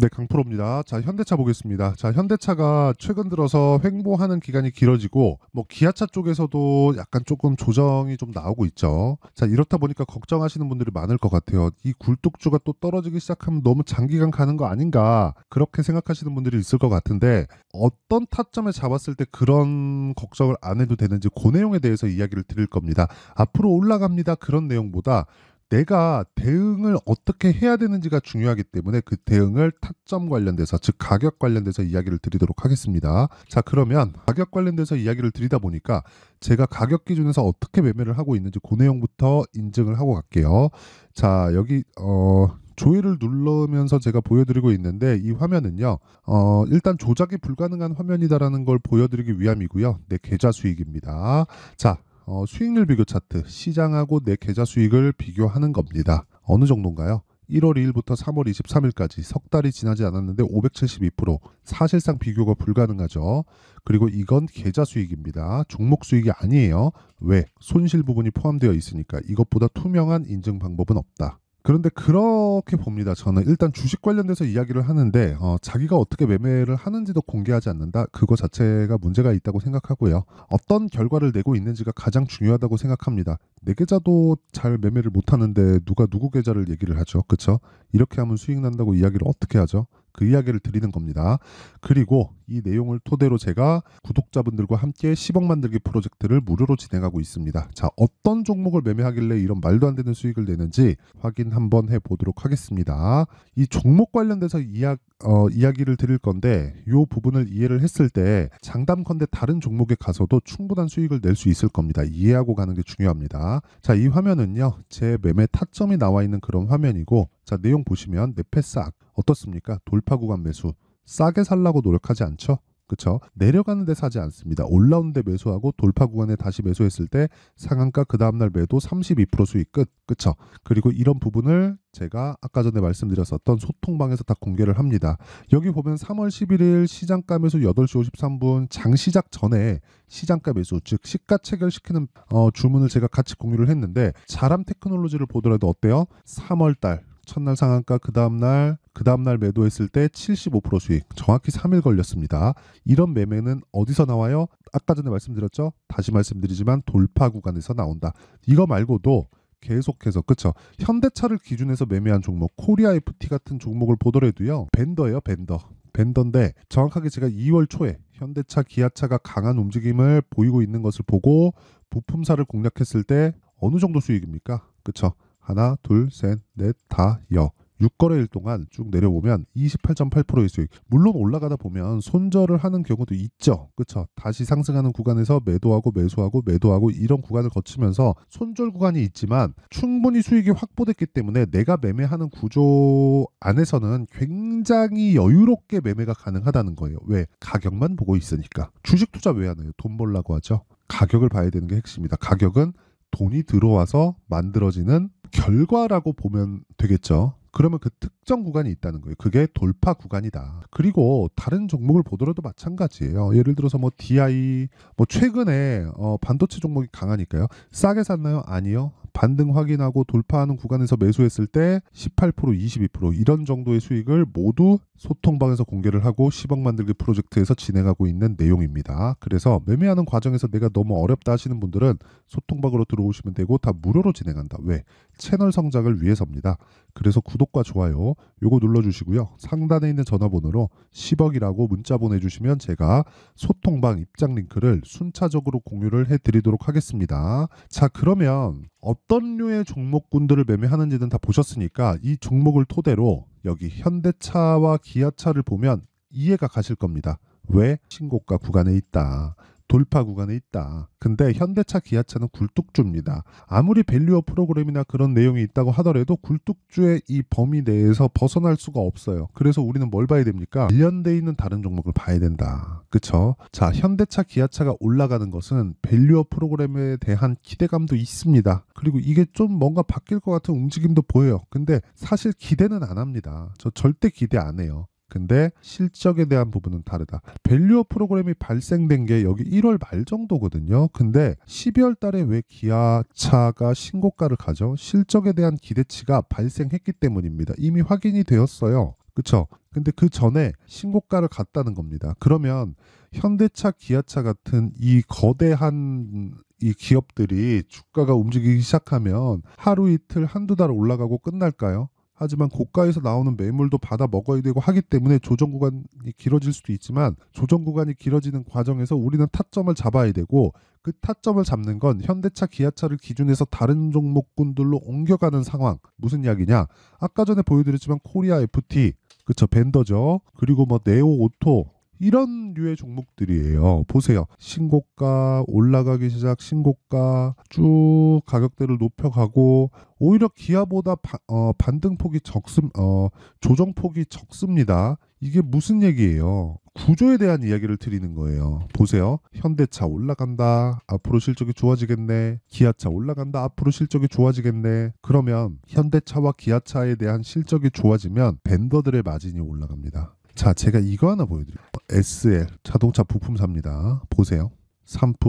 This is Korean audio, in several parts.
네, 강프로입니다. 자, 현대차 보겠습니다. 자, 현대차가 최근 들어서 횡보하는 기간이 길어지고 뭐 기아차 쪽에서도 약간 조금 조정이 좀 나오고 있죠. 자, 이렇다 보니까 걱정하시는 분들이 많을 것 같아요. 이 굴뚝주가 또 떨어지기 시작하면 너무 장기간 가는 거 아닌가 그렇게 생각하시는 분들이 있을 것 같은데 어떤 타점을 잡았을 때 그런 걱정을 안 해도 되는지 그 내용에 대해서 이야기를 드릴 겁니다. 앞으로 올라갑니다. 그런 내용보다 내가 대응을 어떻게 해야 되는지가 중요하기 때문에 그 대응을 타점 관련돼서 즉 가격 관련돼서 이야기를 드리도록 하겠습니다. 자 그러면 가격 관련돼서 이야기를 드리다 보니까 제가 가격 기준에서 어떻게 매매를 하고 있는지 그 내용부터 인증을 하고 갈게요. 자 여기 어 조회를 눌러면서 제가 보여드리고 있는데 이 화면은요 어, 일단 조작이 불가능한 화면이다라는 걸 보여드리기 위함이고요 내 네, 계좌 수익입니다 자 어, 수익률 비교 차트, 시장하고 내 계좌 수익을 비교하는 겁니다. 어느 정도인가요? 1월 2일부터 3월 23일까지 석 달이 지나지 않았는데 572% 사실상 비교가 불가능하죠. 그리고 이건 계좌 수익입니다. 종목 수익이 아니에요. 왜? 손실 부분이 포함되어 있으니까 이것보다 투명한 인증 방법은 없다. 그런데 그렇게 봅니다. 저는 일단 주식 관련돼서 이야기를 하는데 어, 자기가 어떻게 매매를 하는지도 공개하지 않는다. 그거 자체가 문제가 있다고 생각하고요. 어떤 결과를 내고 있는지가 가장 중요하다고 생각합니다. 내 네 계좌도 잘 매매를 못하는데 누가 누구 계좌를 얘기를 하죠. 그렇죠? 이렇게 하면 수익 난다고 이야기를 어떻게 하죠? 그 이야기를 드리는 겁니다. 그리고 이 내용을 토대로 제가 구독자분들과 함께 10억 만들기 프로젝트를 무료로 진행하고 있습니다. 자, 어떤 종목을 매매하길래 이런 말도 안 되는 수익을 내는지 확인 한번 해보도록 하겠습니다. 이 종목 관련돼서 이야, 어, 이야기를 드릴 건데 이 부분을 이해를 했을 때 장담컨대 다른 종목에 가서도 충분한 수익을 낼 수 있을 겁니다. 이해하고 가는 게 중요합니다. 자, 이 화면은요. 제 매매 타점이 나와 있는 그런 화면이고 자, 내용 보시면 네페스 어떻습니까? 돌파 구간 매수 싸게 살라고 노력하지 않죠. 그쵸? 내려가는 데 사지 않습니다. 올라오는 데 매수하고 돌파 구간에 다시 매수했을 때 상한가 그 다음날 매도 32% 수익 끝. 그쵸? 그리고 이런 부분을 제가 아까 전에 말씀드렸었던 소통방에서 다 공개를 합니다. 여기 보면 3월 11일 시장가 매수 8시 53분 장 시작 전에 시장가 매수 즉 시가 체결시키는 어, 주문을 제가 같이 공유를 했는데 자람 테크놀로지를 보더라도 어때요? 3월달 첫날 상한가 그 다음날 그 다음날 매도했을 때 75% 수익, 정확히 3일 걸렸습니다. 이런 매매는 어디서 나와요? 아까 전에 말씀드렸죠? 다시 말씀드리지만 돌파 구간에서 나온다. 이거 말고도 계속해서 그쵸 현대차를 기준해서 매매한 종목 코리아 FT 같은 종목을 보더라도요 벤더예요 벤더 밴던데 정확하게 제가 2월 초에 현대차 기아차가 강한 움직임을 보이고 있는 것을 보고 부품사를 공략했을 때 어느 정도 수익입니까 그쵸 하나 둘셋넷다여 6거래일 동안 쭉 내려보면 28.8%의 수익. 물론 올라가다 보면 손절을 하는 경우도 있죠. 그쵸 다시 상승하는 구간에서 매도하고 매수하고 매도하고 이런 구간을 거치면서 손절 구간이 있지만 충분히 수익이 확보됐기 때문에 내가 매매하는 구조 안에서는 굉장히 여유롭게 매매가 가능하다는 거예요. 왜? 가격만 보고 있으니까. 주식 투자 왜 하나요? 돈 벌라고 하죠. 가격을 봐야 되는 게 핵심이다. 가격은 돈이 들어와서 만들어지는 결과라고 보면 되겠죠. 그러면 그 특정 구간이 있다는 거예요. 그게 돌파 구간이다. 그리고 다른 종목을 보더라도 마찬가지예요. 예를 들어서 뭐 DI 뭐 최근에 어 반도체 종목이 강하니까요. 싸게 샀나요? 아니요. 반등 확인하고 돌파하는 구간에서 매수했을 때 18%, 22% 이런 정도의 수익을 모두 소통방에서 공개를 하고 10억 만들기 프로젝트에서 진행하고 있는 내용입니다. 그래서 매매하는 과정에서 내가 너무 어렵다 하시는 분들은 소통방으로 들어오시면 되고 다 무료로 진행한다. 왜? 채널 성장을 위해서입니다. 그래서 구 구독과 좋아요 요거 눌러주시고요. 상단에 있는 전화번호로 10억이라고 문자 보내주시면 제가 소통방 입장 링크를 순차적으로 공유를 해드리도록 하겠습니다. 자 그러면 어떤 류의 종목군들을 매매하는지는 다 보셨으니까 이 종목을 토대로 여기 현대차와 기아차를 보면 이해가 가실 겁니다. 왜 신고가 구간에 있다. 돌파 구간에 있다. 근데 현대차, 기아차는 굴뚝주입니다. 아무리 밸류어 프로그램이나 그런 내용이 있다고 하더라도 굴뚝주의 이 범위 내에서 벗어날 수가 없어요. 그래서 우리는 뭘 봐야 됩니까? 관련돼 있는 다른 종목을 봐야 된다. 그쵸? 자, 현대차, 기아차가 올라가는 것은 밸류어 프로그램에 대한 기대감도 있습니다. 그리고 이게 좀 뭔가 바뀔 것 같은 움직임도 보여요. 근데 사실 기대는 안 합니다. 저 절대 기대 안 해요. 근데 실적에 대한 부분은 다르다. 밸류어 프로그램이 발생된 게 여기 1월 말 정도거든요. 근데 12월 달에 왜 기아차가 신고가를 가죠? 실적에 대한 기대치가 발생했기 때문입니다. 이미 확인이 되었어요. 그쵸? 근데 그 전에 신고가를 갔다는 겁니다. 그러면 현대차, 기아차 같은 이 거대한 이 기업들이 주가가 움직이기 시작하면 하루 이틀 한두 달 올라가고 끝날까요? 하지만 고가에서 나오는 매물도 받아 먹어야 되고 하기 때문에 조정 구간이 길어질 수도 있지만 조정 구간이 길어지는 과정에서 우리는 타점을 잡아야 되고 그 타점을 잡는 건 현대차 기아차를 기준해서 다른 종목군들로 옮겨가는 상황 무슨 이야기냐 아까 전에 보여드렸지만 코리아 FT 그쵸 벤더죠 그리고 뭐 네오 오토 이런 류의 종목들이에요. 보세요. 신고가 올라가기 시작, 신고가 쭉 가격대를 높여가고 오히려 기아보다 바, 어, 반등폭이 적습, 어, 조정폭이 적습니다. 이게 무슨 얘기예요? 구조에 대한 이야기를 드리는 거예요. 보세요. 현대차 올라간다. 앞으로 실적이 좋아지겠네. 기아차 올라간다. 앞으로 실적이 좋아지겠네. 그러면 현대차와 기아차에 대한 실적이 좋아지면 벤더들의 마진이 올라갑니다. 자, 제가 이거 하나 보여드릴게요. SL 자동차 부품 삽니다. 보세요. 3%,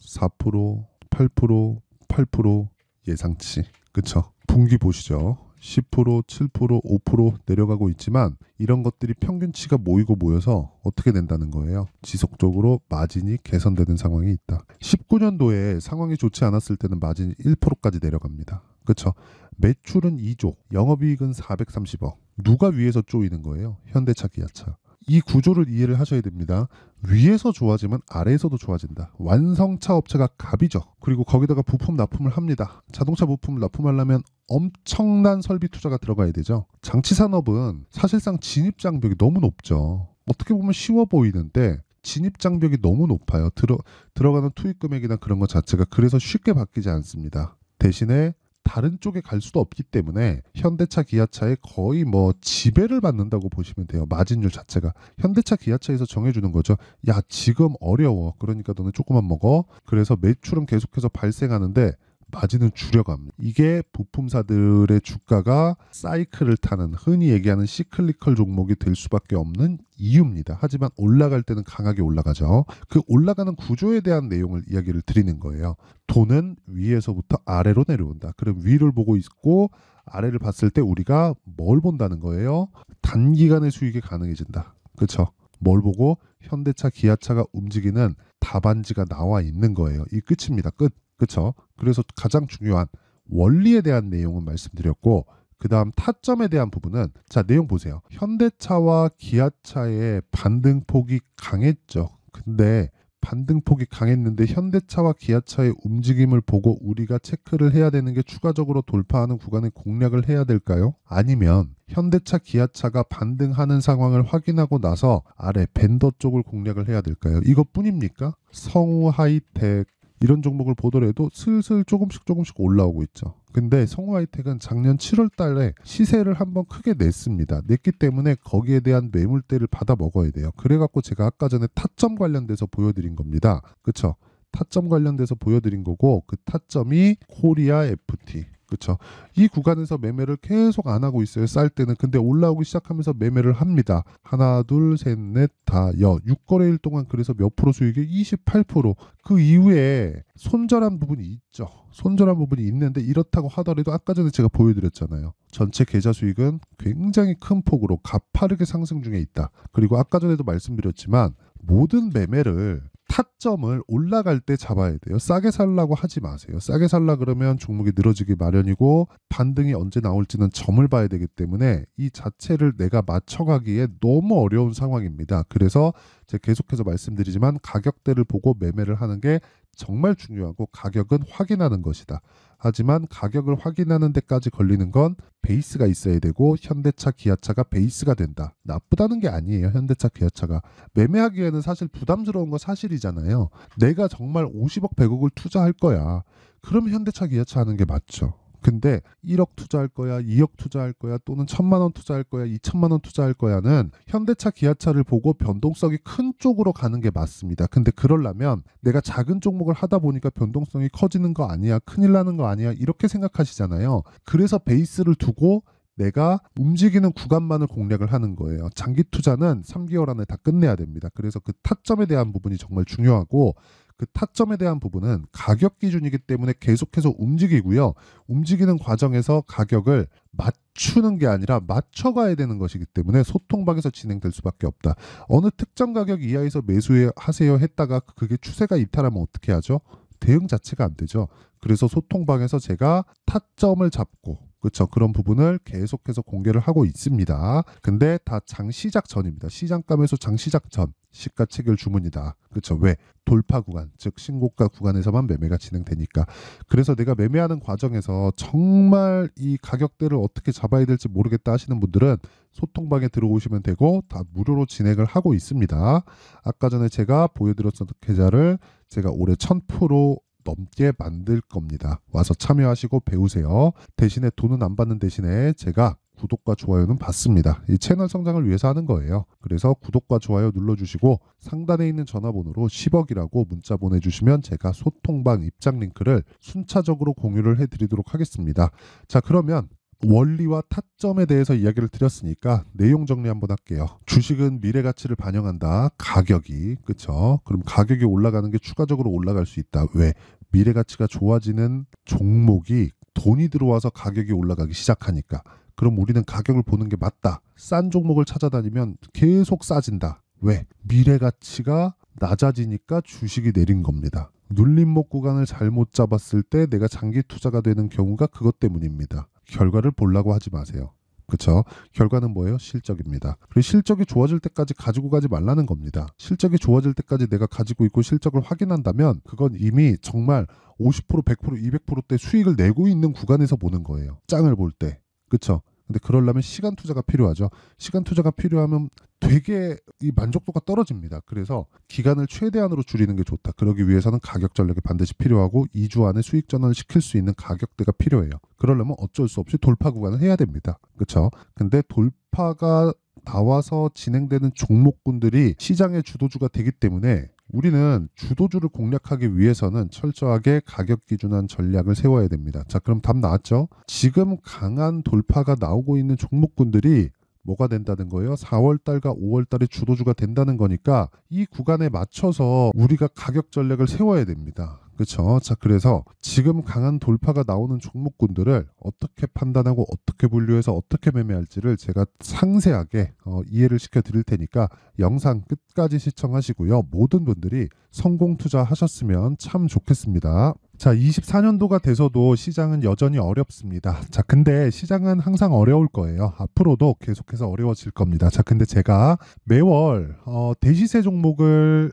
4%, 8%, 8% 예상치. 그쵸? 분기 보시죠. 10%, 7%, 5% 내려가고 있지만 이런 것들이 평균치가 모이고 모여서 어떻게 된다는 거예요? 지속적으로 마진이 개선되는 상황이 있다. 19년도에 상황이 좋지 않았을 때는 마진이 1%까지 내려갑니다. 그렇죠. 매출은 2조, 영업이익은 430억. 누가 위에서 쪼이는 거예요? 현대차, 기아차. 이 구조를 이해를 하셔야 됩니다. 위에서 좋아지면 아래에서도 좋아진다. 완성차 업체가 갑이죠. 그리고 거기다가 부품 납품을 합니다. 자동차 부품을 납품하려면 엄청난 설비 투자가 들어가야 되죠. 장치 산업은 사실상 진입 장벽이 너무 높죠. 어떻게 보면 쉬워 보이는데 진입 장벽이 너무 높아요. 들어, 들어가는 투입 금액이나 그런 것 자체가 그래서 쉽게 바뀌지 않습니다. 대신에 다른 쪽에 갈 수도 없기 때문에 현대차 기아차에 거의 뭐 지배를 받는다고 보시면 돼요. 마진율 자체가 현대차 기아차에서 정해주는 거죠. 야 지금 어려워. 그러니까 너는 조금만 먹어. 그래서 매출은 계속해서 발생하는데 마진을 줄여갑니다. 이게 부품사들의 주가가 사이클을 타는 흔히 얘기하는 시클리컬 종목이 될 수밖에 없는 이유입니다. 하지만 올라갈 때는 강하게 올라가죠. 그 올라가는 구조에 대한 내용을 이야기를 드리는 거예요. 돈은 위에서부터 아래로 내려온다. 그럼 위를 보고 있고 아래를 봤을 때 우리가 뭘 본다는 거예요? 단기간의 수익이 가능해진다. 그렇죠? 뭘 보고 현대차, 기아차가 움직이는 답안지가 나와 있는 거예요. 이 끝입니다. 끝. 그렇죠? 그래서 가장 중요한 원리에 대한 내용은 말씀드렸고 그 다음 타점에 대한 부분은 자 내용 보세요. 현대차와 기아차의 반등폭이 강했죠. 근데 반등폭이 강했는데 현대차와 기아차의 움직임을 보고 우리가 체크를 해야 되는 게 추가적으로 돌파하는 구간의 공략을 해야 될까요? 아니면 현대차 기아차가 반등하는 상황을 확인하고 나서 아래 밴더 쪽을 공략을 해야 될까요? 이것뿐입니까? 성우 하이텍, 이런 종목을 보더라도 슬슬 조금씩 조금씩 올라오고 있죠. 근데 성우하이텍은 작년 7월 달에 시세를 한번 크게 냈습니다. 냈기 때문에 거기에 대한 매물대를 받아 먹어야 돼요. 그래갖고 제가 아까 전에 타점 관련돼서 보여드린 겁니다. 그쵸? 타점 관련돼서 보여드린 거고 그 타점이 코리아 FT 그렇죠. 이 구간에서 매매를 계속 안 하고 있어요. 쌀 때는 근데 올라오기 시작하면서 매매를 합니다. 하나, 둘, 셋, 넷, 다, 여. 6거래일 동안 그래서 몇 프로 수익이 28%그 이후에 손절한 부분이 있죠. 손절한 부분이 있는데 이렇다고 하더라도 아까 전에 제가 보여드렸잖아요. 전체 계좌 수익은 굉장히 큰 폭으로 가파르게 상승 중에 있다. 그리고 아까 전에도 말씀드렸지만 모든 매매를 타점을 올라갈 때 잡아야 돼요. 싸게 살라고 하지 마세요. 싸게 살라 그러면 종목이 늘어지기 마련이고 반등이 언제 나올지는 점을 봐야 되기 때문에 이 자체를 내가 맞춰가기에 너무 어려운 상황입니다. 그래서 제가 계속해서 말씀드리지만 가격대를 보고 매매를 하는 게 정말 중요하고 가격은 확인하는 것이다. 하지만 가격을 확인하는 데까지 걸리는 건 베이스가 있어야 되고 현대차 기아차가 베이스가 된다. 나쁘다는 게 아니에요. 현대차 기아차가 매매하기에는 사실 부담스러운 거 사실이잖아요. 내가 정말 50억 100억을 투자할 거야. 그럼 현대차 기아차 하는 게 맞죠. 근데 1억 투자할 거야, 2억 투자할 거야, 또는 1천만 원 투자할 거야, 2천만 원 투자할 거야는 현대차, 기아차를 보고 변동성이 큰 쪽으로 가는 게 맞습니다. 근데 그럴라면 내가 작은 종목을 하다 보니까 변동성이 커지는 거 아니야, 큰일 나는 거 아니야, 이렇게 생각하시잖아요. 그래서 베이스를 두고 내가 움직이는 구간만을 공략을 하는 거예요. 장기 투자는 3개월 안에 다 끝내야 됩니다. 그래서 그 타점에 대한 부분이 정말 중요하고 그 타점에 대한 부분은 가격 기준이기 때문에 계속해서 움직이고요. 움직이는 과정에서 가격을 맞추는 게 아니라 맞춰가야 되는 것이기 때문에 소통방에서 진행될 수밖에 없다. 어느 특정 가격 이하에서 매수하세요 했다가 그게 추세가 이탈하면 어떻게 하죠? 대응 자체가 안 되죠. 그래서 소통방에서 제가 타점을 잡고 그렇죠. 그런 부분을 계속해서 공개를 하고 있습니다. 근데 다 장 시작 전입니다. 시장감에서 장 시작 전. 시가체결 주문이다. 그렇죠. 왜? 돌파 구간, 즉 신고가 구간에서만 매매가 진행되니까. 그래서 내가 매매하는 과정에서 정말 이 가격대를 어떻게 잡아야 될지 모르겠다 하시는 분들은 소통방에 들어오시면 되고 다 무료로 진행을 하고 있습니다. 아까 전에 제가 보여드렸던 계좌를 제가 올해 1000% 넘게 만들 겁니다. 와서 참여하시고 배우세요. 대신에 돈은 안 받는 대신에 제가 구독과 좋아요는 받습니다. 이 채널 성장을 위해서 하는 거예요. 그래서 구독과 좋아요 눌러주시고 상단에 있는 전화번호로 10억이라고 문자 보내주시면 제가 소통방 입장 링크를 순차적으로 공유를 해드리도록 하겠습니다. 자 그러면 원리와 타점에 대해서 이야기를 드렸으니까 내용 정리 한번 할게요. 주식은 미래 가치를 반영한다. 가격이 그쵸? 그럼 가격이 올라가는 게 추가적으로 올라갈 수 있다. 왜? 미래 가치가 좋아지는 종목이 돈이 들어와서 가격이 올라가기 시작하니까 그럼 우리는 가격을 보는 게 맞다. 싼 종목을 찾아다니면 계속 싸진다. 왜? 미래 가치가 낮아지니까 주식이 내린 겁니다. 눌림목 구간을 잘못 잡았을 때 내가 장기 투자가 되는 경우가 그것 때문입니다. 결과를 보려고 하지 마세요. 그쵸? 결과는 뭐예요? 실적입니다. 그리고 실적이 좋아질 때까지 가지고 가지 말라는 겁니다. 실적이 좋아질 때까지 내가 가지고 있고 실적을 확인한다면 그건 이미 정말 50%, 100%, 200%대 수익을 내고 있는 구간에서 보는 거예요. 짱을 볼 때. 그렇죠. 근데 그러려면 시간 투자가 필요하죠. 시간 투자가 필요하면 되게 이 만족도가 떨어집니다. 그래서 기간을 최대한으로 줄이는 게 좋다. 그러기 위해서는 가격 전략이 반드시 필요하고 2주 안에 수익 전환을 시킬 수 있는 가격대가 필요해요. 그러려면 어쩔 수 없이 돌파 구간을 해야 됩니다. 그렇죠. 근데 돌파가 나와서 진행되는 종목군들이 시장의 주도주가 되기 때문에 우리는 주도주를 공략하기 위해서는 철저하게 가격 기준한 전략을 세워야 됩니다. 자, 그럼 답 나왔죠? 지금 강한 돌파가 나오고 있는 종목군들이 뭐가 된다는 거예요? 4월달과 5월달에 주도주가 된다는 거니까 이 구간에 맞춰서 우리가 가격 전략을 세워야 됩니다. 그렇죠. 자 그래서 지금 강한 돌파가 나오는 종목군들을 어떻게 판단하고 어떻게 분류해서 어떻게 매매할지를 제가 상세하게 어, 이해를 시켜드릴 테니까 영상 끝까지 시청하시고요. 모든 분들이 성공 투자하셨으면 참 좋겠습니다. 자, 24년도가 돼서도 시장은 여전히 어렵습니다. 자, 근데 시장은 항상 어려울 거예요. 앞으로도 계속해서 어려워질 겁니다. 자, 근데 제가 매월 어, 대시세 종목을